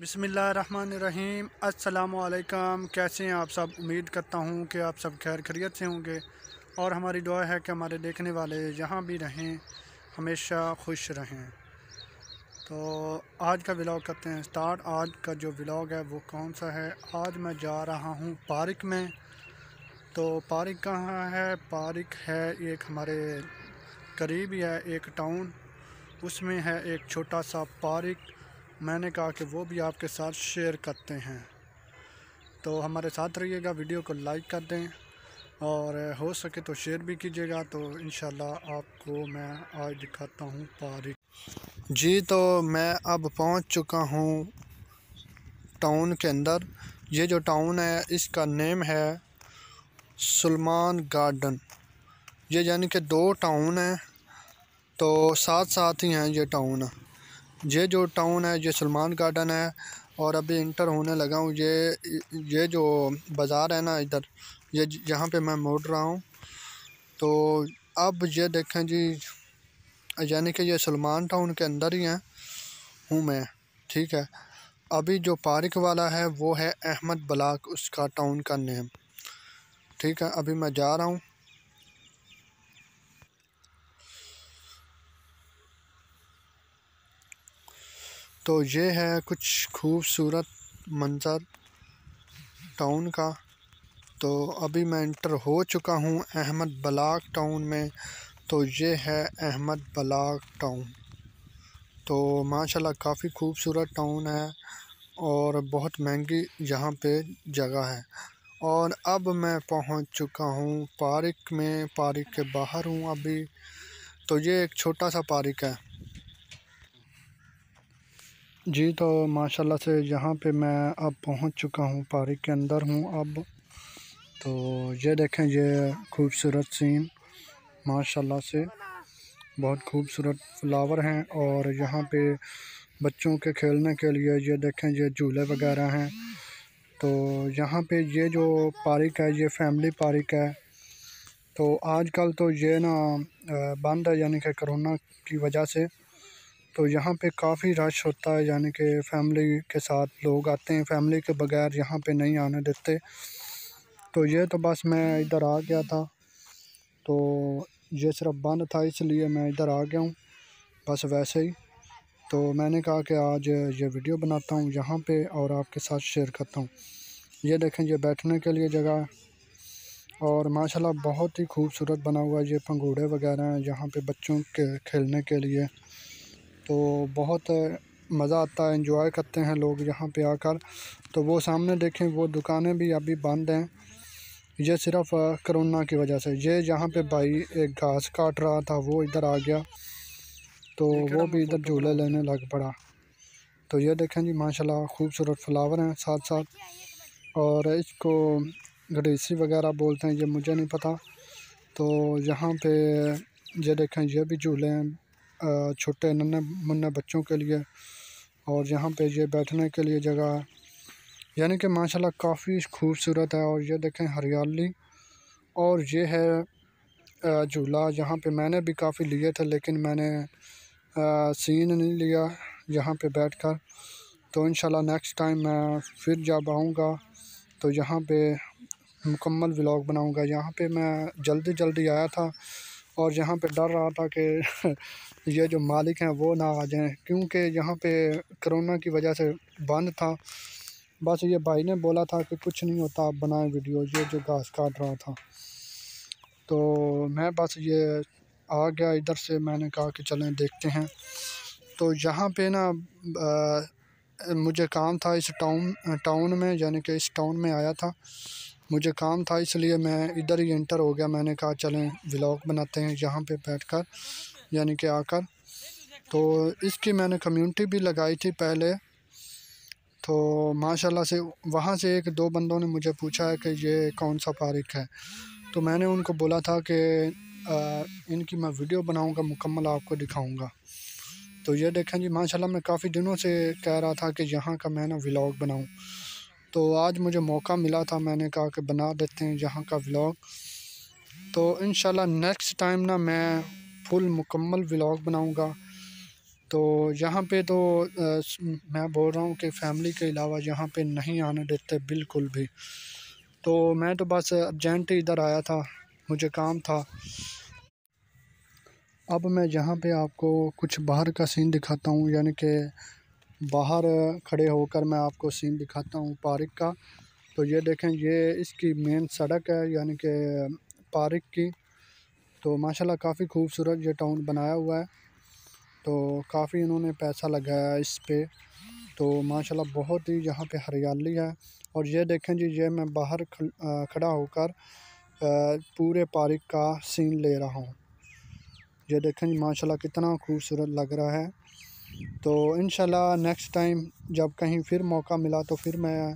बसमीम् अल्लाम कैसे हैं आप सब उम्मीद करता हूँ कि आप सब खैर खरीत से होंगे और हमारी दुआ है कि हमारे देखने वाले जहाँ भी रहें हमेशा खुश रहें तो आज का व्लॉग करते हैं स्टार्ट आज का जो व्लॉग है वो कौन सा है आज मैं जा रहा हूँ पार्क में तो पार्क कहाँ है पार्क है एक हमारे करीब ही है एक टाउन उसमें है एक छोटा सा पार्क मैंने कहा कि वो भी आपके साथ शेयर करते हैं तो हमारे साथ रहिएगा वीडियो को लाइक कर दें और हो सके तो शेयर भी कीजिएगा तो इन आपको मैं आज दिखाता हूँ पारी जी तो मैं अब पहुँच चुका हूँ टाउन के अंदर ये जो टाउन है इसका नेम है सलमान गार्डन ये यानी कि दो टाउन हैं तो साथ साथ ही हैं ये टाउन है। ये जो टाउन है ये सलमान गार्डन है और अभी इंटर होने लगा हूँ ये ये जो बाज़ार है ना इधर ये जहाँ पे मैं मोड़ रहा हूँ तो अब ये देखें जी यानी कि ये सलमान टाउन के अंदर ही हैं हूँ मैं ठीक है अभी जो पार्क वाला है वो है अहमद ब्लाक उसका टाउन का नेम ठीक है अभी मैं जा रहा हूँ तो ये है कुछ खूबसूरत मंज़र टाउन का तो अभी मैं इंटर हो चुका हूँ अहमद बलाक टाउन में तो ये है अहमद बलाक टाउन तो माशाल्लाह काफ़ी खूबसूरत टाउन है और बहुत महंगी यहाँ पे जगह है और अब मैं पहुँच चुका हूँ पार्क में पार्क के बाहर हूँ अभी तो ये एक छोटा सा पार्क है जी तो माशाल्लाह से यहाँ पे मैं अब पहुँच चुका हूँ पार्क के अंदर हूँ अब तो ये देखें ये खूबसूरत सीन माशाल्लाह से बहुत खूबसूरत फ्लावर हैं और यहाँ पे बच्चों के खेलने के लिए ये देखें ये झूले वगैरह हैं तो यहाँ पे ये जो पार्क है ये फैमिली पार्क है तो आजकल तो ये ना बंद है यानी कि कोरोना की वजह से तो यहाँ पे काफ़ी रश होता है यानी कि फैमिली के साथ लोग आते हैं फैमिली के बगैर यहाँ पे नहीं आने देते तो ये तो बस मैं इधर आ गया था तो ये सिर्फ बंद था इसलिए मैं इधर आ गया हूँ बस वैसे ही तो मैंने कहा कि आज ये वीडियो बनाता हूँ यहाँ पे और आपके साथ शेयर करता हूँ ये देखें ये बैठने के लिए जगह और माशाल्लाह बहुत ही खूबसूरत बना हुआ है ये पंगूड़े वगैरह हैं यहाँ पे बच्चों के खेलने के लिए तो बहुत मज़ा आता है इंजॉय करते हैं लोग यहाँ पे आकर तो वो सामने देखें वो दुकानें भी अभी बंद हैं ये सिर्फ करोना की वजह से ये जहाँ पे भाई एक घास काट रहा था वो इधर आ गया तो वो भी इधर झूले लेने लग पड़ा तो ये देखें जी माशाल्लाह खूबसूरत फ्लावर हैं साथ साथ और इसको गडेसी वगैरह बोलते हैं ये मुझे नहीं पता तो यहाँ पे ये देखें ये भी झूले हैं छोटे नन्हे मुन्ने बच्चों के लिए और यहाँ पे ये बैठने के लिए जगह है यानी कि माशाल्लाह काफ़ी खूबसूरत है और ये देखें हरियाली और ये है झूला यहाँ पे मैंने भी काफ़ी लिए थे लेकिन मैंने आ, सीन नहीं लिया यहाँ पे बैठकर तो इन नेक्स्ट टाइम मैं फिर जब आऊँगा तो यहाँ पे मुकम्मल व्लॉग बनाऊँगा यहाँ पे मैं जल्दी जल्दी आया था और यहाँ पे डर रहा था कि ये जो मालिक हैं वो ना आ जाएं क्योंकि यहाँ पे करोना की वजह से बंद था बस ये भाई ने बोला था कि कुछ नहीं होता आप बनाएं वीडियो ये जो घास काट रहा था तो मैं बस ये आ गया इधर से मैंने कहा कि चलें देखते हैं तो यहाँ पे ना आ, मुझे काम था इस टाउन टाउन में यानी कि इस टाउन में आया था मुझे काम था इसलिए मैं इधर ही इंटर हो गया मैंने कहा चलें व्लॉग बनाते हैं यहाँ पे बैठकर यानी कि आकर तो इसकी मैंने कम्युनिटी भी लगाई थी पहले तो माशाल्लाह से वहाँ से एक दो बंदों ने मुझे पूछा है कि ये कौन सा पार्क है तो मैंने उनको बोला था कि इनकी मैं वीडियो बनाऊँगा मुकम्मल आपको दिखाऊँगा तो ये देखें जी माशाल्लाह मैं काफ़ी दिनों से कह रहा था कि यहाँ का मैं ना व्लॉग बनाऊँ तो आज मुझे मौका मिला था मैंने कहा कि बना देते हैं यहाँ का व्लॉग तो इन नेक्स्ट टाइम ना मैं फुल मुकम्मल व्लॉग बनाऊँगा तो यहाँ पे तो आ, मैं बोल रहा हूँ कि फैमिली के अलावा यहाँ पे नहीं आने देते बिल्कुल भी तो मैं तो बस अर्जेंट इधर आया था मुझे काम था अब मैं यहाँ पे आपको कुछ बाहर का सीन दिखाता हूँ यानी कि बाहर खड़े होकर मैं आपको सीन दिखाता हूँ पार्क का तो ये देखें ये इसकी मेन सड़क है यानी कि पार्क की तो माशाल्लाह काफ़ी खूबसूरत ये टाउन बनाया हुआ है तो काफ़ी इन्होंने पैसा लगाया इस पर तो माशाल्लाह बहुत ही यहाँ पे हरियाली है और ये देखें जी ये मैं बाहर खड़ा होकर पूरे पार्क का सीन ले रहा हूँ ये देखें जी माशाल्लाह कितना खूबसूरत लग रहा है तो इन नेक्स्ट टाइम जब कहीं फिर मौका मिला तो फिर मैं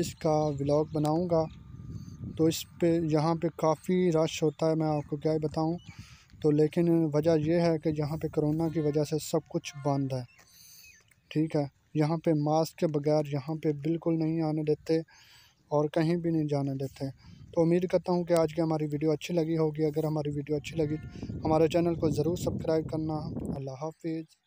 इसका व्लॉग बनाऊंगा तो इस पे यहाँ पे काफ़ी रश होता है मैं आपको क्या बताऊँ तो लेकिन वजह यह है कि यहाँ पे कोरोना की वजह से सब कुछ बंद है ठीक है यहाँ पे मास्क के बगैर यहाँ पे बिल्कुल नहीं आने देते और कहीं भी नहीं जाने देते तो उम्मीद करता हूँ कि आज की हमारी वीडियो अच्छी लगी होगी अगर हमारी वीडियो अच्छी लगी हमारे चैनल को ज़रूर सब्सक्राइब करना अल्लाह हाफिज़